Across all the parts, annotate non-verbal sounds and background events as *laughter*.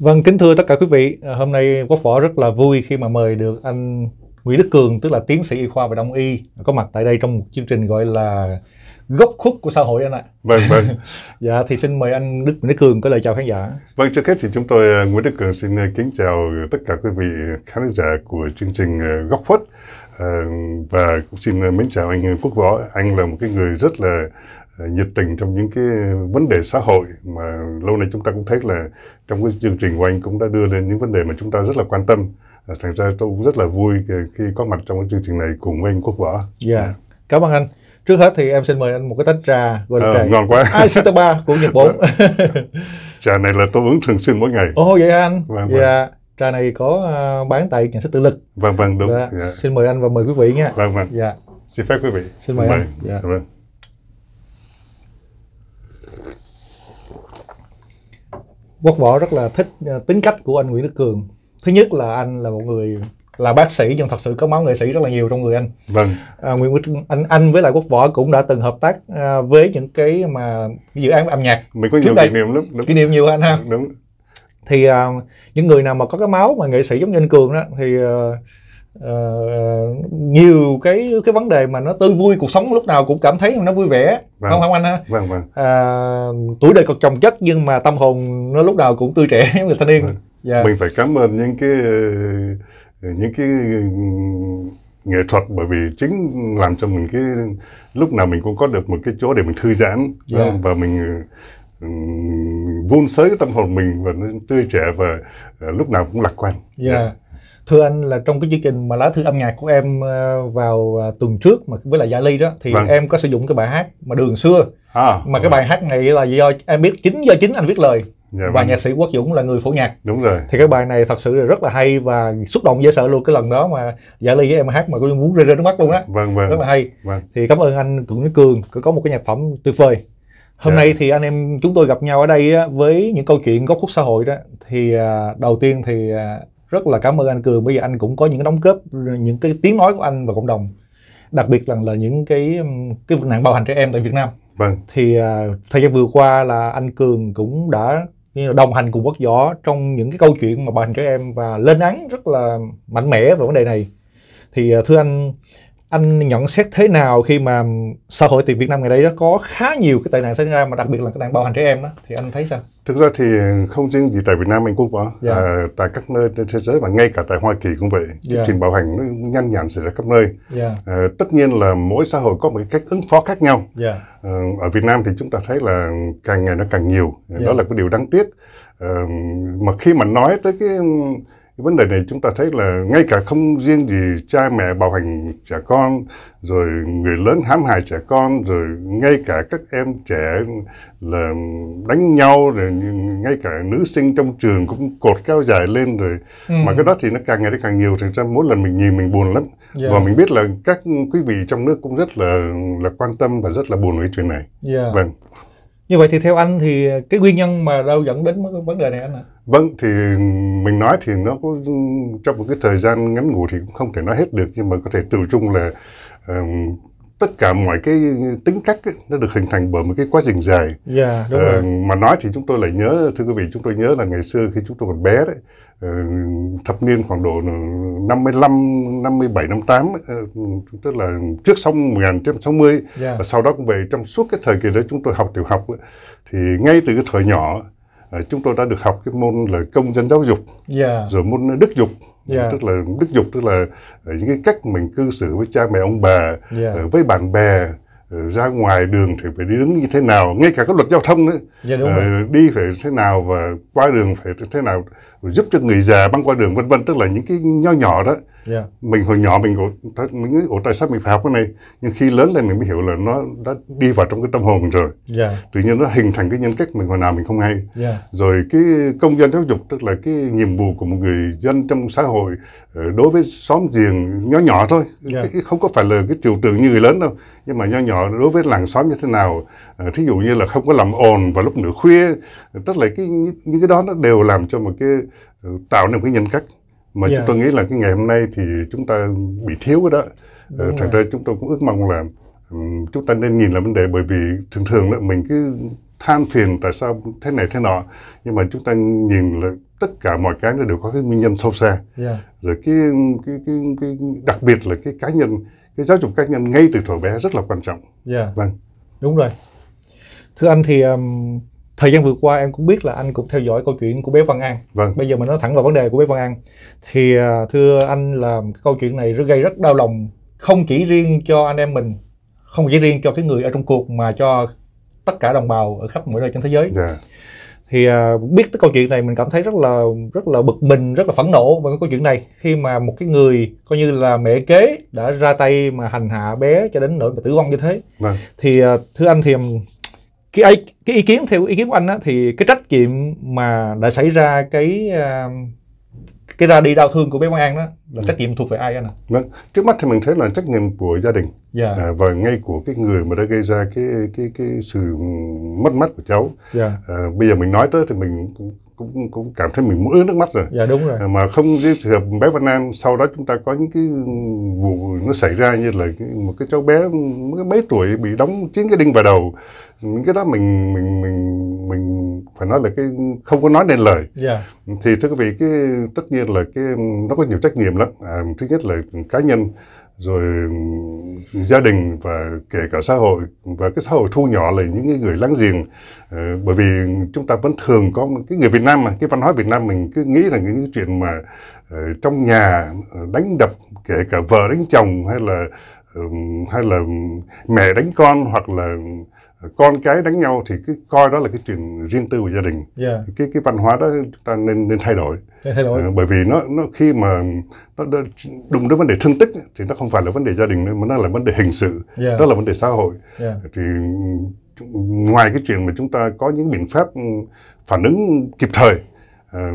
Vâng, kính thưa tất cả quý vị, à, hôm nay Quốc Võ rất là vui khi mà mời được anh Nguyễn Đức Cường, tức là tiến sĩ y khoa và đông y, có mặt tại đây trong một chương trình gọi là góc khuất của xã hội anh ạ. Vâng, vâng. *laughs* dạ, thì xin mời anh Đức Nguyễn Đức Cường có lời chào khán giả. Vâng, trước hết thì chúng tôi à, Nguyễn Đức Cường xin à, kính chào tất cả quý vị khán giả của chương trình góc khuất. À, và cũng xin mến chào anh Quốc Võ. Anh là một cái người rất là Ờ, nhiệt tình trong những cái vấn đề xã hội mà lâu nay chúng ta cũng thấy là trong cái chương trình của anh cũng đã đưa lên những vấn đề mà chúng ta rất là quan tâm ờ, thành ra tôi cũng rất là vui khi có mặt trong cái chương trình này cùng với anh Quốc Võ. Dạ, yeah. Dạ. cảm ơn anh. Trước hết thì em xin mời anh một cái tách trà gọi là à, ngon quá. Aishitaba *laughs* của Nhật Bản. Dạ. trà này là tôi uống thường xuyên mỗi ngày. Ồ oh, vậy anh. Vâng, Yeah. Dạ. Vâng. Trà này có bán tại nhà sách tự lực. Vâng vâng đúng. Dạ. Yeah. Xin mời anh và mời quý vị nha. Vâng vâng. Dạ. Xin phép quý vị. Xin Xin mời. Anh. Dạ. Vâng. quốc võ rất là thích à, tính cách của anh nguyễn đức cường thứ nhất là anh là một người là bác sĩ nhưng thật sự có máu nghệ sĩ rất là nhiều trong người anh. Vâng. À, Nguyễn anh anh với lại Quốc Võ cũng đã từng hợp tác à, với những cái mà dự án âm nhạc. Mình có nhiều kỷ niệm lắm. Đúng. Kỷ niệm nhiều anh ha. Đúng. Thì à, những người nào mà có cái máu mà nghệ sĩ giống như anh Cường đó thì à, uh, nhiều cái cái vấn đề mà nó tươi vui cuộc sống lúc nào cũng cảm thấy nó vui vẻ vâng. không không anh ha vâng vâng uh, tuổi đời còn chồng chất nhưng mà tâm hồn nó lúc nào cũng tươi trẻ giống *laughs* người thanh niên vâng. yeah. Dạ. mình phải cảm ơn những cái những cái nghệ thuật bởi vì chính làm cho mình cái lúc nào mình cũng có được một cái chỗ để mình thư giãn yeah. Dạ. Vâng, và mình vun sới tâm hồn mình và nó tươi trẻ và lúc nào cũng lạc quan. Yeah. Dạ. Yeah thưa anh là trong cái chương trình mà lá thư âm nhạc của em ờ, vào ờ, tuần trước mà với lại dạ ly đó thì vâng. em có sử dụng cái bài hát mà đường xưa à, mà cái vâng. bài hát này là do em biết chính do chính anh viết lời dạ, và vâng. nhạc sĩ quốc dũng là người phổ nhạc đúng rồi thì cái bài này thật sự là rất là hay và xúc động dễ sợ luôn cái lần đó mà dạ ly với em hát mà cũng muốn rơi rơi nước mắt luôn á vâng, vâng. rất là hay vâng. thì cảm ơn anh cũng cường có một cái nhạc phẩm tuyệt vời hôm yeah. Dạ. nay thì anh em chúng tôi gặp nhau ở đây với những câu chuyện góc khuất xã hội đó thì à, đầu tiên thì à, rất là cảm ơn anh cường bây giờ anh cũng có những đóng góp những cái tiếng nói của anh và cộng đồng đặc biệt là là những cái cái nạn bạo hành trẻ em tại Việt Nam vâng thì uh, thời gian vừa qua là anh cường cũng đã đồng hành cùng quốc võ trong những cái câu chuyện mà bạo hành trẻ em và lên án rất là mạnh mẽ về vấn đề này thì uh, thưa anh anh nhận xét thế nào khi mà xã hội thì Việt Nam ngày đây đó có khá nhiều cái tệ nạn xảy ra mà đặc biệt là cái nạn bạo hành trẻ em đó thì anh thấy sao? Thực ra thì không riêng gì tại Việt Nam anh cũng có, dạ. à, tại các nơi trên thế giới và ngay cả tại Hoa Kỳ cũng vậy, dạ. cái bạo hành nó nhanh nhản xảy ra khắp nơi. Dạ. À, tất nhiên là mỗi xã hội có một cái cách ứng phó khác nhau. Dạ. À, ở Việt Nam thì chúng ta thấy là càng ngày nó càng nhiều, dạ. đó là cái điều đáng tiếc. À, mà khi mà nói tới cái vấn đề này chúng ta thấy là ngay cả không riêng gì cha mẹ bạo hành trẻ con rồi người lớn hãm hại trẻ con rồi ngay cả các em trẻ là đánh nhau rồi ngay cả nữ sinh trong trường cũng cột kéo dài lên rồi ừ. mà cái đó thì nó càng ngày càng nhiều thì ra mỗi lần mình nhìn mình buồn lắm yeah. Dạ. và mình biết là các quý vị trong nước cũng rất là là quan tâm và rất là buồn với chuyện này yeah. Dạ. vâng như vậy thì theo anh thì cái nguyên nhân mà đâu dẫn đến vấn đề này anh ạ? À? Vâng, thì mình nói thì nó có trong một cái thời gian ngắn ngủ thì cũng không thể nói hết được nhưng mà có thể từ chung là um, tất cả mọi cái tính cách ấy, nó được hình thành bởi một cái quá trình dài yeah, dạ, đúng ờ, rồi. À, mà nói thì chúng tôi lại nhớ thưa quý vị chúng tôi nhớ là ngày xưa khi chúng tôi còn bé đấy ờ, thập niên khoảng độ 55 57 58 tức là trước xong 1960 yeah. và sau đó cũng về trong suốt cái thời kỳ đó chúng tôi học tiểu học thì ngay từ cái thời nhỏ ờ, chúng tôi đã được học cái môn là công dân giáo dục yeah. Dạ. rồi môn đức dục yeah. Dạ. Dạ. tức là đức dục tức là ờ, những cái cách mình cư xử với cha mẹ ông bà yeah. Dạ. Ờ, với bạn bè ờ, ra ngoài đường thì phải đi đứng như thế nào ngay cả các luật giao thông nữa yeah, đi phải thế nào và qua đường phải thế nào giúp cho người già băng qua đường vân vân tức là những cái nho nhỏ đó Yeah. Mình hồi nhỏ mình cũng mình nghĩ, ủa tại sao mình phải học cái này? Nhưng khi lớn lên mình mới hiểu là nó đã đi vào trong cái tâm hồn mình rồi. Yeah. Tự nhiên nó hình thành cái nhân cách mình hồi nào mình không hay. Yeah. Rồi cái công dân giáo dục tức là cái nhiệm vụ của một người dân trong xã hội ờ, đối với xóm giềng nhỏ nhỏ thôi. Yeah. Cái, không có phải là cái triều tượng như người lớn đâu. Nhưng mà nhỏ nhỏ đối với làng xóm như thế nào? Ờ, thí dụ như là không có làm ồn vào lúc nửa khuya. Tức là cái những cái đó nó đều làm cho một cái ờ, tạo nên một cái nhân cách mà yeah. Dạ. chúng tôi nghĩ là cái ngày hôm nay thì chúng ta bị thiếu cái đó Đúng thành rồi. ra chúng tôi cũng ước mong là um, chúng ta nên nhìn là vấn đề bởi vì thường thường là mình cứ than phiền tại sao thế này thế nọ nhưng mà chúng ta nhìn là tất cả mọi cái nó đều có cái nguyên nhân sâu xa yeah. Dạ. rồi cái, cái cái cái đặc biệt là cái cá nhân cái giáo dục cá nhân ngay từ thuở bé rất là quan trọng yeah. Dạ. vâng đúng rồi thưa anh thì um, thời gian vừa qua em cũng biết là anh cũng theo dõi câu chuyện của bé Văn An. Vâng. Bây giờ mình nói thẳng vào vấn đề của bé Văn An. Thì à, thưa anh là câu chuyện này rất gây rất đau lòng không chỉ riêng cho anh em mình, không chỉ riêng cho cái người ở trong cuộc mà cho tất cả đồng bào ở khắp mọi nơi trên thế giới. Yeah. Dạ. Thì à, biết tới câu chuyện này mình cảm thấy rất là rất là bực mình, rất là phẫn nộ về cái câu chuyện này khi mà một cái người coi như là mẹ kế đã ra tay mà hành hạ bé cho đến nỗi mà tử vong như thế. Vâng. Thì à, thưa anh thì cái cái ý kiến theo ý kiến của anh á, thì cái trách nhiệm mà đã xảy ra cái ờ, cái ra đi đau thương của bé Quang An đó là ừ. trách nhiệm thuộc về ai anh ạ? Vâng, trước mắt thì mình thấy là trách nhiệm của gia đình yeah. Dạ. à, và ngay của cái người mà đã gây ra cái cái cái sự mất mát của cháu. Yeah. Dạ. À, bây giờ mình nói tới thì mình cũng cũng cảm thấy mình muốn ướt nước mắt rồi. Dạ đúng rồi. À, mà không với trường hợp bé Văn An sau đó chúng ta có những cái vụ nó xảy ra như là cái một cái cháu bé mới mấy tuổi bị đóng chín cái đinh vào đầu. Những cái đó mình mình mình mình phải nói là cái không có nói nên lời. Dạ. Thì thưa quý vị cái tất nhiên là cái nó có nhiều trách nhiệm lắm. À, thứ nhất là cá nhân rồi gia đình và kể cả xã hội và cái xã hội thu nhỏ là những người láng giềng ờ, bởi vì chúng ta vẫn thường có cái người Việt Nam mà cái văn hóa Việt Nam mình cứ nghĩ là những chuyện mà ờ, trong nhà ờ, đánh đập kể cả vợ đánh chồng hay là ờ, hay là mẹ đánh con hoặc là con cái đánh nhau thì cứ coi đó là cái chuyện riêng tư của gia đình yeah. Dạ. cái cái văn hóa đó chúng ta nên nên thay đổi, dạ, thay đổi. À, bởi vì nó nó khi mà nó, đụng đến vấn đề thương tích thì nó không phải là vấn đề gia đình nữa mà nó là vấn đề hình sự yeah. Dạ. đó là vấn đề xã hội yeah. thì ngoài cái chuyện mà chúng ta có những biện pháp phản ứng kịp thời À,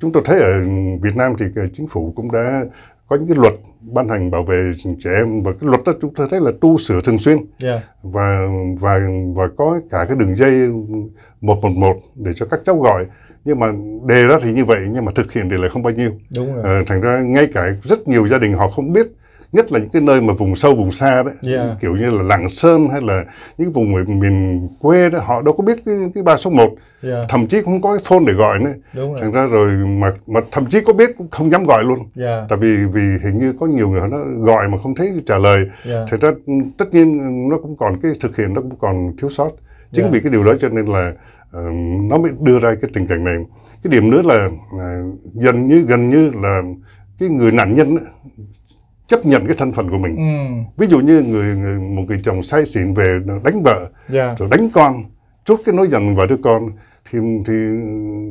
chúng tôi thấy ở Việt Nam thì ờ, chính phủ cũng đã có những cái luật ban hành bảo vệ trẻ em và cái luật đó chúng ta thấy là tu sửa thường xuyên yeah. Dạ. và và và có cả cái đường dây 111 để cho các cháu gọi nhưng mà đề ra thì như vậy nhưng mà thực hiện thì lại không bao nhiêu Đúng rồi. À, thành ra ngay cả rất nhiều gia đình họ không biết nhất là những cái nơi mà vùng sâu vùng xa đấy yeah. kiểu như là lạng sơn hay là những vùng miền quê đó họ đâu có biết cái, cái ba số một, yeah. thậm chí không có cái phone để gọi nữa Đúng thành ra rồi mà mà thậm chí có biết cũng không dám gọi luôn yeah. tại vì vì hình như có nhiều người nó gọi mà không thấy trả lời yeah. thì ra ừ, tất nhiên nó cũng còn cái thực hiện nó cũng còn thiếu sót chính yeah. vì cái điều đó cho nên là uh, nó mới đưa ra cái tình cảnh này cái điểm nữa là uh, à, dần như gần như là cái người nạn nhân chấp nhận cái thân phận của mình ừ. ví dụ như người, người một người chồng say xỉn về đánh vợ yeah. Dạ. rồi đánh con chút cái nói giận vợ đứa con thì thì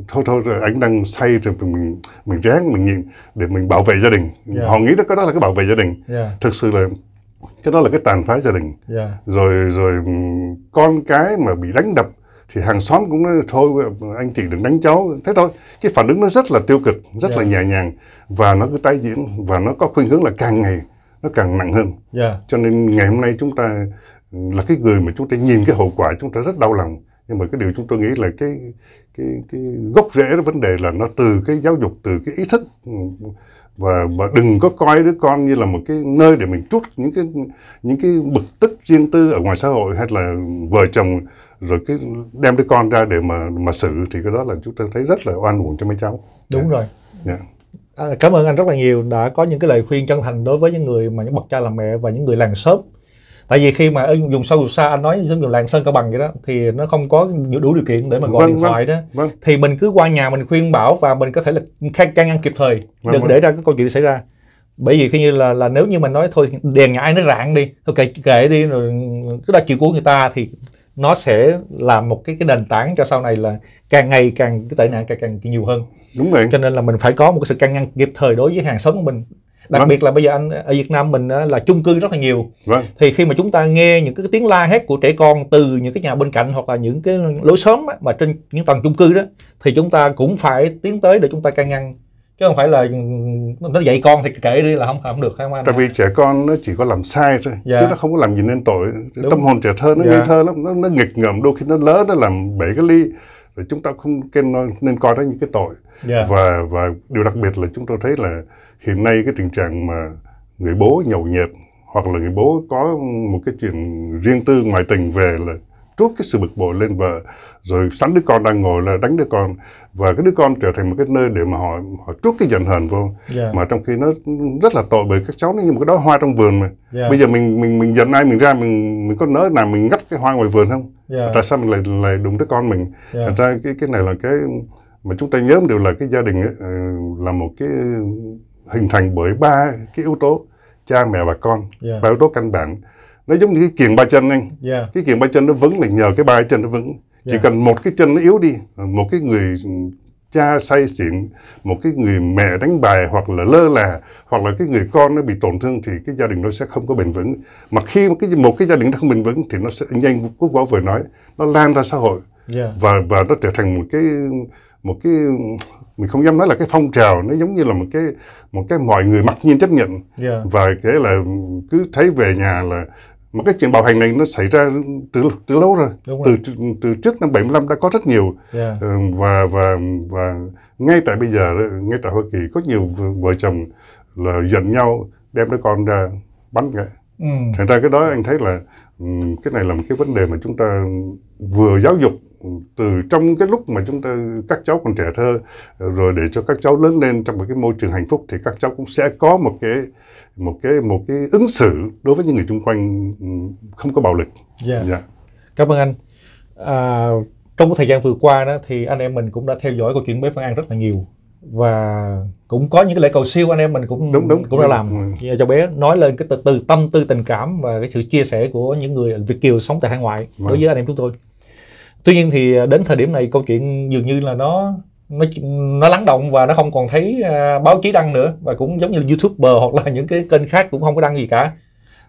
thôi thôi rồi anh đang say rồi mình mình ráng mình nhịn để mình bảo vệ gia đình yeah. Dạ. họ nghĩ đó cái đó là cái bảo vệ gia đình yeah. Dạ. thực sự là cái đó là cái tàn phá gia đình yeah. rồi rồi con cái mà bị đánh đập thì hàng xóm cũng nói thôi anh chị đừng đánh cháu thế thôi cái phản ứng nó rất là tiêu cực rất yeah. là dạ. nhẹ nhàng và nó cứ tái diễn và nó có khuynh hướng là càng ngày nó càng nặng hơn yeah. Dạ. cho nên ngày hôm nay chúng ta là cái người mà chúng ta nhìn cái hậu quả chúng ta rất đau lòng nhưng mà cái điều chúng tôi nghĩ là cái cái cái gốc rễ của vấn đề là nó từ cái giáo dục từ cái ý thức và và đừng có coi đứa con như là một cái nơi để mình trút những cái những cái bực tức riêng tư ở ngoài xã hội hay là vợ chồng rồi cứ đem đứa con ra để mà mà xử thì cái đó là chúng tôi thấy rất là oan uổng cho mấy cháu đúng yeah. Dạ. rồi yeah. Dạ. À, cảm ơn anh rất là nhiều đã có những cái lời khuyên chân thành đối với những người mà những bậc cha làm mẹ và những người làng xóm tại vì khi mà ở vùng sâu vùng xa anh nói giống như làng sơn cao bằng vậy đó thì nó không có đủ điều kiện để mà gọi vâng, điện vâng, thoại đó vâng. thì mình cứ qua nhà mình khuyên bảo và mình có thể là can can ngăn kịp thời vâng, đừng vâng. để ra cái câu chuyện xảy ra bởi vì khi như là là nếu như mình nói thôi đèn nhà ai nó rạng đi thôi kệ kệ đi rồi cứ đặt chịu của người ta thì nó sẽ là một cái cái nền tảng cho sau này là càng ngày càng cái tệ nạn càng càng nhiều hơn đúng rồi cho nên là mình phải có một cái sự can ngăn kịp thời đối với hàng xóm của mình đặc vâng. biệt là bây giờ anh ở Việt Nam mình là chung cư rất là nhiều vâng. thì khi mà chúng ta nghe những cái tiếng la hét của trẻ con từ những cái nhà bên cạnh hoặc là những cái lối xóm mà trên những tầng chung cư đó thì chúng ta cũng phải tiến tới để chúng ta can ngăn chứ không phải là ừ, ừ, nó dạy con thì kể đi là không không được không anh tại vì trẻ con nó chỉ có làm sai thôi dạ. chứ nó không có làm gì nên tội Đúng. tâm hồn trẻ thơ nó dạ. ngây thơ lắm nó, nó nghịch ngợm đôi khi nó lớn nó làm bể cái ly rồi chúng ta không nên coi đó như cái tội yeah. Dạ. và và điều đặc biệt là chúng tôi thấy là hiện nay cái tình trạng mà người bố nhậu nhẹt hoặc là người bố có một cái chuyện riêng tư ngoại tình về là trút cái sự bực bội lên vợ rồi sẵn đứa con đang ngồi là đánh đứa con và cái đứa con trở thành một cái nơi để mà họ họ trút cái giận hờn vô yeah. Dạ. mà trong khi nó rất là tội bởi các cháu nó như một cái đó hoa trong vườn mà yeah. Dạ. bây giờ mình mình mình giận ai mình ra mình mình có nỡ nào mình ngắt cái hoa ngoài vườn không yeah. Dạ. tại sao mình lại lại đụng đứa con mình yeah. thành ra cái cái này là cái mà chúng ta nhớ một điều là cái gia đình ấy, ờ, là một cái hình thành bởi ba cái yếu tố cha mẹ và con yeah. ba yếu tố căn bản nó giống như cái kiềng ba chân anh yeah. Dạ. cái kiềng ba chân nó vững là nhờ cái ba chân nó vững chỉ yeah. Dạ. cần một cái chân nó yếu đi một cái người cha say xỉn một cái người mẹ đánh bài hoặc là lơ là hoặc là cái người con nó bị tổn thương thì cái gia đình nó sẽ không có bền vững mà khi một cái một cái gia đình nó không bền vững thì nó sẽ nhanh quốc võ vừa nói nó lan ra xã hội yeah. Dạ. và và nó trở thành một cái một cái mình không dám nói là cái phong trào nó giống như là một cái một cái mọi người mặc nhiên chấp nhận yeah. và cái là cứ thấy về nhà là mà cái chuyện bạo hành này nó xảy ra từ từ lâu rồi, rồi. từ từ trước năm 75 đã có rất nhiều yeah. Dạ. Ờ, và và và ngay tại bây giờ ngay tại Hoa Kỳ có nhiều vợ chồng là giận nhau đem đứa con ra bắn cả. Ừ. Thành ra cái đó anh thấy là Ừ, cái này là một cái vấn đề mà chúng ta vừa giáo dục từ trong cái lúc mà chúng ta các cháu còn trẻ thơ rồi để cho các cháu lớn lên trong một cái môi trường hạnh phúc thì các cháu cũng sẽ có một cái một cái một cái ứng xử đối với những người xung quanh ừ, không có bạo lực. Yeah. Dạ. Yeah. Dạ. Cảm ơn anh. À, trong thời gian vừa qua đó thì anh em mình cũng đã theo dõi câu chuyện bếp ăn rất là nhiều và cũng có những cái lễ cầu siêu anh em mình cũng đúng đúng cũng đã làm ừ. cho bé nói lên cái từ, từ tâm tư tình cảm và cái sự chia sẻ của những người Việt kiều sống tại hải ngoại vâng. đối với anh em chúng tôi tuy nhiên thì à, đến thời điểm này câu chuyện dường như là nó nó nó lắng động và nó không còn thấy uh, báo chí đăng nữa và cũng giống như youtuber hoặc là những cái kênh khác cũng không có đăng gì cả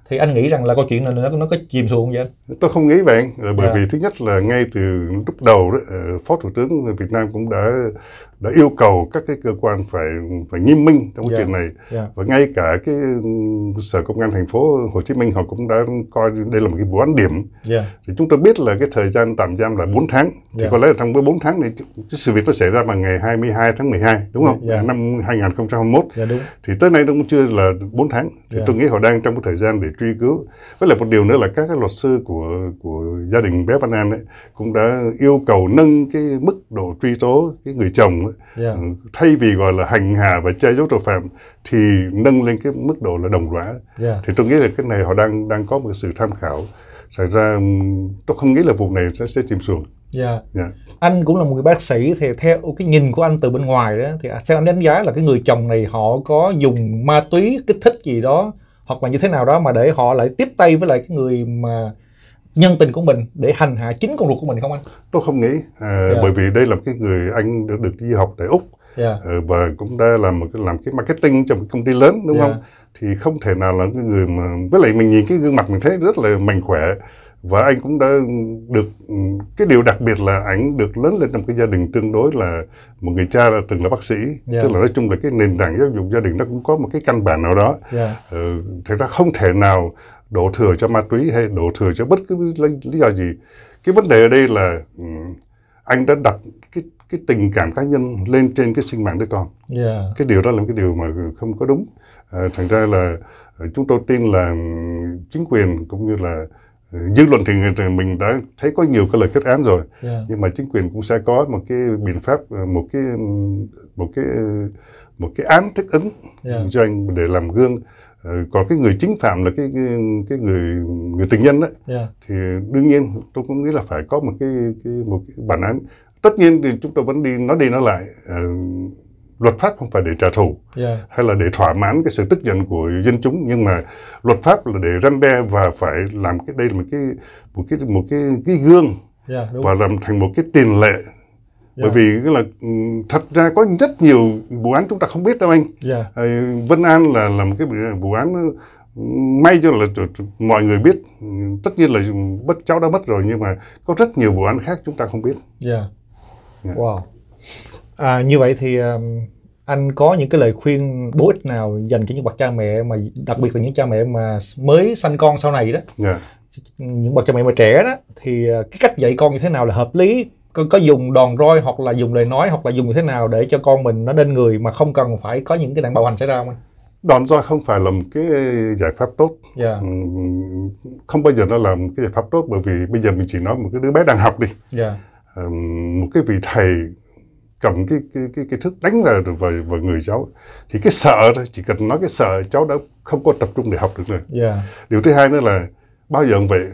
thì anh nghĩ rằng là câu chuyện này nó nó có chìm xuống không vậy anh? Tôi không nghĩ vậy bởi yeah. Dạ. vì thứ nhất là ngay từ lúc đầu đó ờ, Phó Thủ tướng Việt Nam cũng đã đã yêu cầu các cái cơ quan phải phải nghiêm minh trong cái yeah. Dạ, chuyện này yeah. Dạ. và ngay cả cái ừ, sở công an thành phố Hồ Chí Minh họ cũng đã coi đây là một cái vụ án điểm yeah. Dạ. thì chúng tôi biết là cái thời gian tạm giam là 4 tháng thì yeah. có lẽ là trong với 4 tháng này cái sự việc nó xảy ra vào ngày 22 tháng 12 đúng không yeah. năm 2021 yeah, đúng. thì tới nay nó cũng chưa là 4 tháng thì yeah. tôi nghĩ họ đang trong cái thời gian để truy cứu với lại một điều nữa là các cái luật sư của của gia đình bé Văn An ấy cũng đã yêu cầu nâng cái mức độ truy tố cái người chồng yeah. Ừ, thay vì gọi là hành hạ và che giấu tội phạm thì nâng lên cái mức độ là đồng lõa yeah. thì tôi nghĩ là cái này họ đang đang có một sự tham khảo xảy ra tôi không nghĩ là vụ này sẽ sẽ chìm xuống Dạ. dạ. Anh cũng là một người bác sĩ thì theo cái nhìn của anh từ bên ngoài đó thì theo anh đánh giá là cái người chồng này họ có dùng ma túy kích thích gì đó hoặc là như thế nào đó mà để họ lại tiếp tay với lại cái người mà nhân tình của mình để hành hạ chính con ruột của mình không anh? Tôi không nghĩ, à, ờ, yeah. Dạ. bởi vì đây là cái người anh được, được đi học tại úc yeah. Dạ. à, ờ, và cũng đã làm một cái làm cái marketing cho một công ty lớn đúng yeah. Dạ. không? Thì không thể nào là cái người mà với lại mình nhìn cái gương mặt mình thấy rất là mạnh khỏe và anh cũng đã được ừ, cái điều đặc biệt là ảnh được lớn lên trong cái gia đình tương đối là một người cha là từng là bác sĩ yeah. tức là nói chung là cái nền tảng giáo dục gia đình nó cũng có một cái căn bản nào đó yeah. ừ, ờ, thật ra không thể nào đổ thừa cho ma túy hay đổ thừa cho bất cứ lý do gì cái vấn đề ở đây là ừ, anh đã đặt cái cái tình cảm cá nhân lên trên cái sinh mạng đứa con yeah. cái điều đó là một cái điều mà không có đúng à, thành ra là ờ, chúng tôi tin là ừ, chính quyền cũng như là ừ, dư luận thì mình đã thấy có nhiều cái lời kết án rồi yeah. nhưng mà chính quyền cũng sẽ có một cái biện pháp ờ, một cái một cái một cái án thích ứng yeah. cho anh để làm gương Ờ, còn cái người chính phạm là cái cái, cái người người tình nhân đấy yeah. Dạ. thì đương nhiên tôi cũng nghĩ là phải có một cái, cái một cái bản án tất nhiên thì chúng tôi vẫn đi nói đi nói lại uh, luật pháp không phải để trả thù yeah. Dạ. hay là để thỏa mãn cái sự tức giận của dân chúng nhưng mà luật pháp là để răn đe và phải làm cái đây là một cái một cái một cái, một cái, cái gương yeah, dạ, đúng. và làm thành một cái tiền lệ Dạ. bởi vì cái là ừ, thật ra có rất nhiều vụ án chúng ta không biết đâu anh dạ. Ờ, Vân An là là một cái vụ án ừ, may cho là mọi người biết ừ, tất nhiên là bất cháu đã mất rồi nhưng mà có rất nhiều vụ án khác chúng ta không biết dạ yeah. Dạ. wow à, như vậy thì ờ, anh có những cái lời khuyên bổ ích nào dành cho những bậc cha mẹ mà đặc biệt là những cha mẹ mà mới sanh con sau này đó yeah. Dạ. những bậc cha mẹ mà trẻ đó thì ờ, cái cách dạy con như thế nào là hợp lý có, có dùng đòn roi hoặc là dùng lời nói hoặc là dùng như thế nào để cho con mình nó lên người mà không cần phải có những cái nạn bạo hành xảy ra không anh? Đòn roi không phải là một cái giải pháp tốt. Yeah. Dạ. Ừ, không bao giờ nó là một cái giải pháp tốt bởi vì bây giờ mình chỉ nói một cái đứa bé đang học đi. Yeah. Dạ. Ừ, một cái vị thầy cầm cái cái cái, cái thức đánh vào vào, vào người cháu thì cái sợ thôi chỉ cần nói cái sợ cháu đã không có tập trung để học được rồi. Yeah. Dạ. Điều thứ hai nữa là bao giờ cũng vậy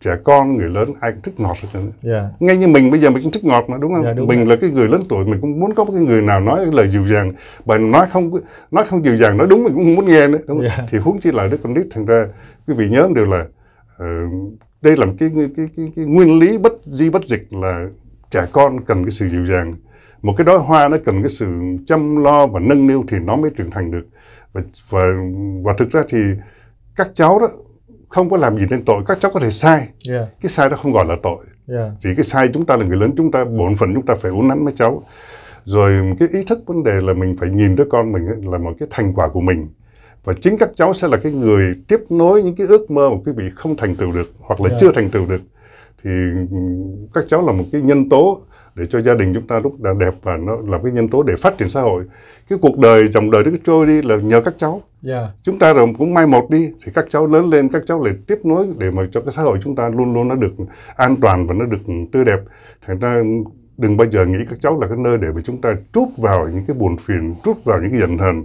trẻ con người lớn ai cũng thích ngọt hết yeah. Dạ. ngay như mình bây giờ mình cũng thích ngọt mà đúng không yeah, dạ, đúng mình rồi. là cái người lớn tuổi mình cũng muốn có cái người nào nói lời dịu dàng và nói không nói không dịu dàng nói đúng mình cũng muốn nghe nữa đúng Yeah. Dạ. thì huống chi là đứa con nít thành ra quý vị nhớ điều là uh, đây là một cái, cái, cái, cái, cái nguyên lý bất di bất dịch là trẻ con cần cái sự dịu dàng một cái đóa hoa nó cần cái sự chăm lo và nâng niu thì nó mới trưởng thành được và và, và thực ra thì các cháu đó không có làm gì nên tội các cháu có thể sai yeah. cái sai đó không gọi là tội yeah. chỉ cái sai chúng ta là người lớn chúng ta bổn phận chúng ta phải uốn nắn với cháu rồi cái ý thức vấn đề là mình phải nhìn đứa con mình là một cái thành quả của mình và chính các cháu sẽ là cái người tiếp nối những cái ước mơ mà quý vị không thành tựu được hoặc là yeah. chưa thành tựu được thì các cháu là một cái nhân tố để cho gia đình chúng ta lúc đã đẹp và nó là cái nhân tố để phát triển xã hội cái cuộc đời dòng đời nó trôi đi là nhờ các cháu yeah. chúng ta rồi cũng mai một đi thì các cháu lớn lên các cháu lại tiếp nối để mà cho cái xã hội chúng ta luôn luôn nó được an toàn và nó được tươi đẹp thành ra đừng bao giờ nghĩ các cháu là cái nơi để mà chúng ta trút vào những cái buồn phiền trút vào những cái giận hờn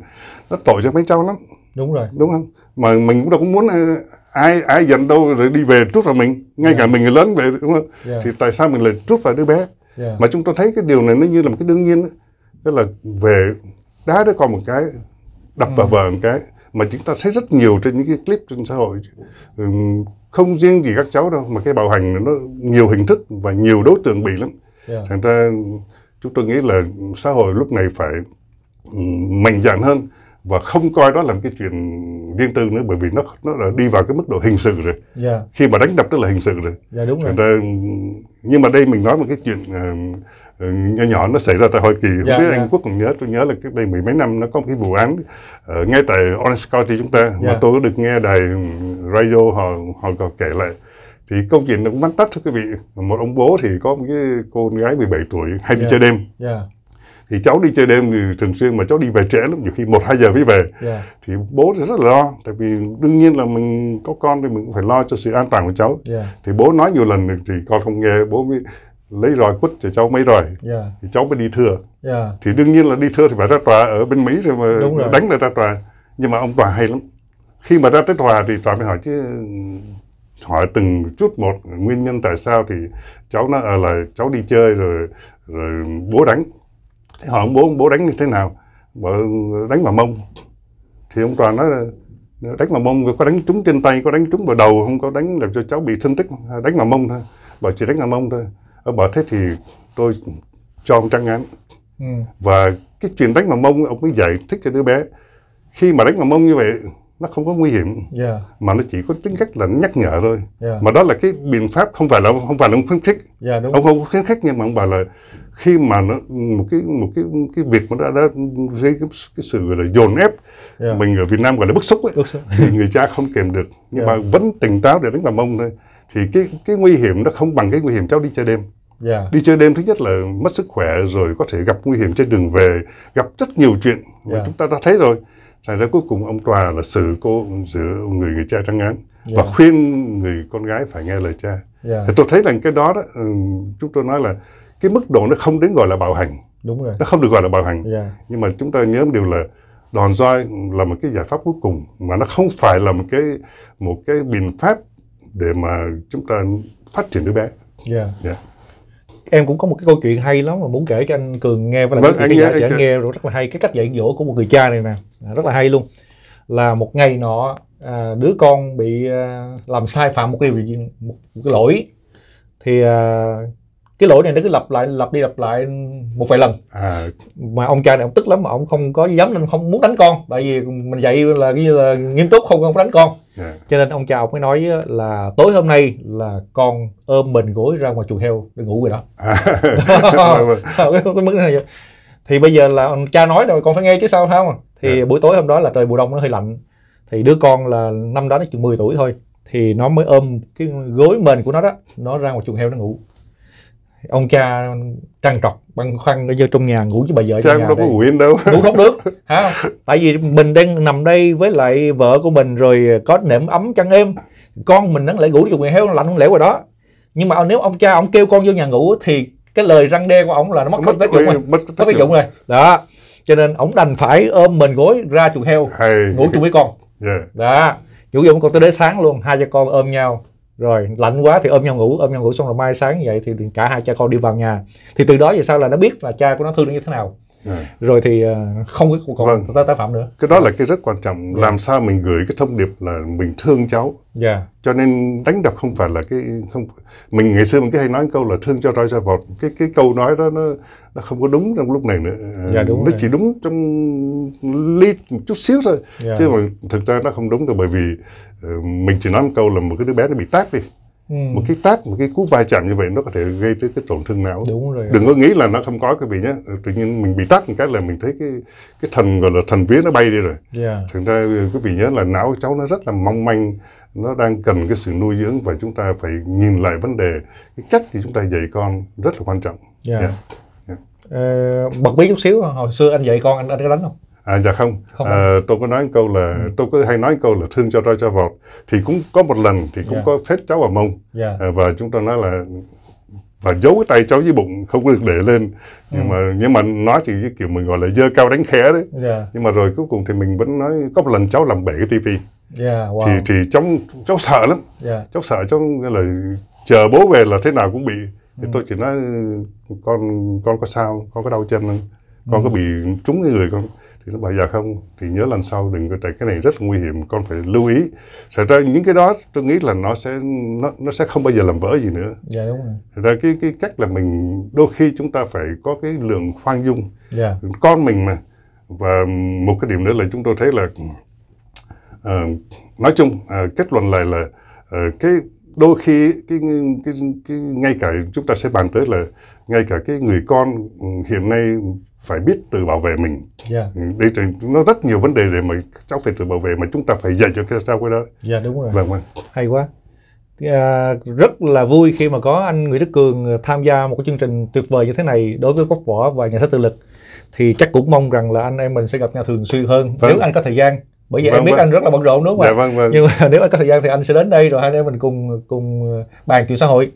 nó tội cho mấy cháu lắm đúng rồi đúng không mà mình cũng đâu có muốn ờ, ai ai giận đâu rồi đi về trút vào mình ngay yeah. cả mình người lớn về đúng không yeah. thì tại sao mình lại trút vào đứa bé yeah. Dạ. mà chúng tôi thấy cái điều này nó như là một cái đương nhiên đó. tức là về đá đứa còn một cái đập ừ. vào vợ một cái mà chúng ta thấy rất nhiều trên những cái clip trên xã hội ừ, không riêng gì các cháu đâu mà cái bạo hành nó nhiều hình thức và nhiều đối tượng bị lắm yeah. Dạ. thành ra chúng tôi nghĩ là xã hội lúc này phải ừ, mạnh dạn hơn và không coi đó là cái chuyện riêng tư nữa bởi vì nó nó đã đi vào cái mức độ hình sự rồi yeah. Dạ. khi mà đánh đập đó là hình sự rồi yeah, dạ, đúng rồi. Ra, nhưng mà đây mình nói một cái chuyện uh, nhỏ nhỏ nó xảy ra tại Hoa Kỳ không yeah, dạ, biết yeah. Anh Quốc còn nhớ tôi nhớ là cách đây mười mấy năm nó có một cái vụ án uh, ngay tại Orange County chúng ta yeah. mà tôi có được nghe đài radio họ họ có kể lại thì câu chuyện nó cũng vắn tắt thưa quý vị một ông bố thì có một cái cô gái 17 tuổi hay đi yeah. chơi đêm yeah thì cháu đi chơi đêm thì thường xuyên mà cháu đi về trễ lắm nhiều khi một hai giờ mới về yeah. Dạ. thì bố thì rất là lo tại vì đương nhiên là mình có con thì mình cũng phải lo cho sự an toàn của cháu yeah. Dạ. thì bố nói nhiều lần thì con không nghe bố mới lấy roi quất cho cháu mấy rồi yeah. Dạ. thì cháu mới đi thưa yeah. thì đương nhiên là đi thưa thì phải ra tòa ở bên mỹ thì mà rồi. đánh là ra tòa nhưng mà ông tòa hay lắm khi mà ra tới tòa thì tòa mới hỏi chứ hỏi từng chút một nguyên nhân tại sao thì cháu nó à, là cháu đi chơi rồi rồi bố đánh hỏi ông bố ông bố đánh như thế nào bảo đánh vào mông thì ông toàn nói đánh vào mông có đánh trúng trên tay có đánh trúng vào đầu không có đánh làm cho cháu bị thương tích à, đánh vào mông thôi bảo chỉ đánh vào mông thôi ở ờ, bảo thế thì tôi cho ông trăng án ừ. và cái chuyện đánh vào mông ông mới giải thích cho đứa bé khi mà đánh vào mông như vậy nó không có nguy hiểm yeah. mà nó chỉ có tính cách là nhắc nhở thôi yeah. mà đó là cái biện pháp không phải là không phải là ông khuyến khích yeah, đúng ông không khuyến khích nhưng mà ông bảo là khi mà nó một cái một cái cái việc mà đã đã gây cái, cái sự là dồn ép yeah. mình ở Việt Nam gọi là bức xúc ấy bức xúc. thì người cha không kèm được nhưng yeah. mà vẫn tỉnh táo để đánh vào mông thôi thì cái cái nguy hiểm nó không bằng cái nguy hiểm cháu đi chơi đêm Yeah. Đi chơi đêm thứ nhất là mất sức khỏe rồi có thể gặp nguy hiểm trên đường về, gặp rất nhiều chuyện mà yeah. chúng ta đã thấy rồi thành ra cuối cùng ông tòa là xử cô xử người người cha trắng án yeah. và dạ. khuyên người con gái phải nghe lời cha yeah. Dạ. thì tôi thấy rằng cái đó, đó ừ, chúng tôi nói là cái mức độ nó không đến gọi là bạo hành đúng rồi nó không được gọi là bạo hành yeah. Dạ. nhưng mà chúng ta nhớ một điều là đòn roi là một cái giải pháp cuối cùng mà nó không phải là một cái một cái biện pháp để mà chúng ta phát triển đứa bé yeah. Yeah em cũng có một cái câu chuyện hay lắm mà muốn kể cho anh cường nghe với lại vâng, anh, nghe, sẽ nghe rồi rất là hay cái cách dạy dỗ của một người cha này nè à, rất là hay luôn là một ngày nọ à, đứa con bị à, làm sai phạm một điều gì một, cái lỗi thì cái lỗi này nó cứ lặp lại lặp đi lặp lại một vài lần à. mà ông cha này ông tức lắm mà ông không có dám nên không muốn đánh con tại vì mình dạy là như là nghiêm túc không không đánh con Dạ. cho nên ông cha ông mới nói là tối hôm nay là con ôm mình gối ra ngoài chuồng heo để ngủ rồi đó *laughs* à. cái mức này thì bây giờ là cha nói rồi con phải nghe chứ sao không thì yeah. Dạ. buổi tối hôm đó là trời mùa đông nó hơi lạnh thì đứa con là năm đó nó chừng 10 tuổi thôi thì nó mới ôm cái gối mền của nó đó nó ra ngoài chuồng heo nó ngủ ông cha trăn trọc băn khoăn ở trong nhà ngủ với bà vợ trong nhà đâu có nguyện đâu ngủ không được *laughs* hả tại vì mình đang nằm đây với lại vợ của mình rồi có nệm ấm chăn êm con mình nó lại ngủ trong người heo lạnh không lẽ qua đó nhưng mà nếu ông cha ông kêu con vô nhà ngủ thì cái lời răng đe của ông là nó mất, mất tác dụng rồi mất tác dụng rồi đó cho nên ổng đành phải ôm mình gối ra chuồng heo hey. ngủ chung với con yeah. Dạ. đó dụ dụ con tới đến sáng luôn hai cha con ôm nhau rồi lạnh quá thì ôm nhau ngủ ôm nhau ngủ xong rồi mai sáng vậy thì cả hai cha con đi vào nhà thì từ đó về sau là nó biết là cha của nó thương nó như thế nào À. rồi thì ờ, không có còn vâng. tái phạm nữa cái đó là cái rất quan trọng dạ. làm sao mình gửi cái thông điệp là mình thương cháu yeah. Dạ. cho nên đánh đập không phải là cái không mình ngày xưa mình cứ hay nói câu là thương cho roi ra vọt cái cái câu nói đó nó nó không có đúng trong lúc này nữa dạ, đúng nó rồi. chỉ đúng trong ly một chút xíu thôi dạ. chứ mà thực ra nó không đúng đâu bởi vì ờ, mình chỉ nói một câu là một cái đứa bé nó bị tát đi Ừ. một cái tát một cái cú vai chạm như vậy nó có thể gây tới cái tổn thương não đúng rồi đừng có nghĩ là nó không có cái vị nhé tự nhiên mình bị tát một cái là mình thấy cái cái thần gọi là thần vía nó bay đi rồi yeah. Dạ. thực ra ờ, quý vị nhớ là não cháu nó rất là mong manh nó đang cần cái sự nuôi dưỡng và chúng ta phải nhìn lại vấn đề cái cách thì chúng ta dạy con rất là quan trọng yeah. Dạ. Yeah. Dạ. Ờ, bật bí chút xíu hồi xưa anh dạy con anh, anh có đánh không À, dạ không, không à, tôi có nói câu là ừ. tôi có hay nói câu là thương cho roi cho vọt thì cũng có một lần thì cũng yeah. Dạ. có phết cháu vào mông yeah. Dạ. à, và chúng ta nói là và giấu cái tay cháu dưới bụng không có được để lên nhưng ừ. mà nhưng mà nói thì cái kiểu mình gọi là dơ cao đánh khẽ đấy yeah. Dạ. nhưng mà rồi cuối cùng thì mình vẫn nói có một lần cháu làm bể cái tivi yeah, wow. thì thì cháu cháu sợ lắm yeah. cháu sợ cháu là chờ bố về là thế nào cũng bị thì ừ. tôi chỉ nói con con có sao con có đau chân không con ừ. có bị trúng cái người con thì nó bảo giờ dạ không thì nhớ lần sau đừng có chạy cái này rất là nguy hiểm con phải lưu ý thật ra những cái đó tôi nghĩ là nó sẽ nó, nó sẽ không bao giờ làm vỡ gì nữa dạ đúng rồi ra cái cái cách là mình đôi khi chúng ta phải có cái lượng khoan dung dạ. con mình mà và một cái điểm nữa là chúng tôi thấy là uh, nói chung uh, kết luận lại là uh, cái đôi khi cái, cái, cái ngay cả chúng ta sẽ bàn tới là ngay cả cái người con hiện nay phải biết tự bảo vệ mình. Yeah. Dạ. Đây nó rất nhiều vấn đề để mà cháu phải tự bảo vệ mà chúng ta phải dạy cho sao cái đó. Dạ yeah, đúng rồi. Vâng vâng. Hay quá. À, rất là vui khi mà có anh Nguyễn Đức Cường tham gia một cái chương trình tuyệt vời như thế này đối với quốc võ và nhà sách tự lực thì chắc cũng mong rằng là anh em mình sẽ gặp nhau thường xuyên hơn vâng. nếu anh có thời gian bởi vì vâng, em biết vâng. anh rất là bận rộn đúng không dạ, ạ dạ, vâng, vâng. nhưng mà *laughs* nếu anh có thời gian thì anh sẽ đến đây rồi hai anh em mình cùng cùng ờ, bàn chuyện xã hội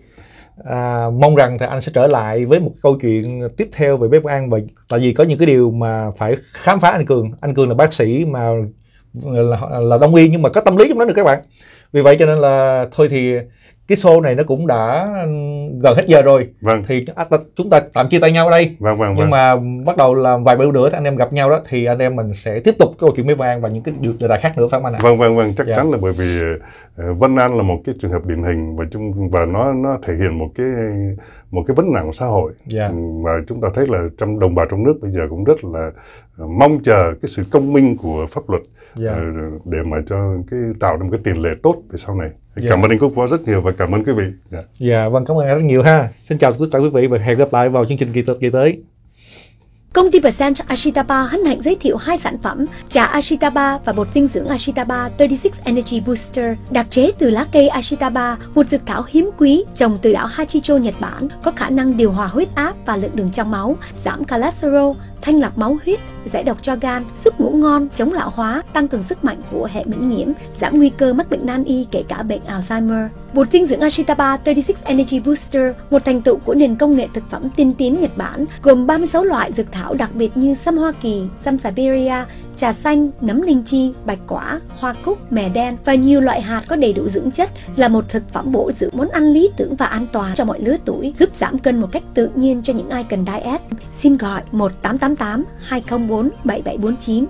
à, mong rằng thì anh sẽ trở lại với một câu chuyện tiếp theo về bếp ăn và tại vì có những cái điều mà phải khám phá anh cường anh cường là bác sĩ mà ờ, là là đông y nhưng mà có tâm lý trong đó được các bạn vì vậy cho nên là thôi thì cái show này nó cũng đã gần hết giờ rồi vâng. thì chúng ta tạm chia tay nhau ở đây vâng, vâng, nhưng vâng. mà bắt đầu là vài bữa nữa thì anh em gặp nhau đó thì anh em mình sẽ tiếp tục câu chuyện với Văn và những cái điều đề tài khác nữa phải không anh ạ? Vâng vâng vâng chắc dạ. chắn là bởi vì ờ, Vân An là một cái trường hợp điển hình và chúng và nó nó thể hiện một cái một cái vấn nạn của xã hội dạ. Ừ, và chúng ta thấy là trong đồng bào trong nước bây giờ cũng rất là ờ, mong chờ cái sự công minh của pháp luật yeah. Dạ. để mà cho cái tạo ra một cái tiền lệ tốt về sau này. Yeah. Cảm dạ. ơn anh Quốc Võ rất nhiều và cảm ơn quý vị. Dạ, yeah. Dạ, yeah, vâng cảm ơn anh rất nhiều ha. Xin chào tất cả quý vị và hẹn gặp lại vào chương trình kỳ tập kỳ tới. Công ty Percent Ashitaba hân hạnh giới thiệu hai sản phẩm trà Ashitaba và bột dinh dưỡng Ashitaba 36 Energy Booster đặc chế từ lá cây Ashitaba, một dược thảo hiếm quý trồng từ đảo Hachicho, Nhật Bản, có khả năng điều hòa huyết áp và lượng đường trong máu, giảm cholesterol, thanh lọc máu huyết, giải độc cho gan, giúp ngủ ngon, chống lão hóa, tăng cường sức mạnh của hệ miễn nhiễm, giảm nguy cơ mắc bệnh nan y kể cả bệnh Alzheimer. Bột dinh dưỡng Ashitaba 36 Energy Booster, một thành tựu của nền công nghệ thực phẩm tiên tiến Nhật Bản, gồm 36 loại dược thảo đặc biệt như sâm Hoa Kỳ, sâm Siberia, trà xanh, nấm linh chi, bạch quả, hoa cúc, mè đen và nhiều loại hạt có đầy đủ dưỡng chất là một thực phẩm bổ dưỡng món ăn lý tưởng và an toàn cho mọi lứa tuổi, giúp giảm cân một cách tự nhiên cho những ai cần diet. Xin gọi 1888 204 7749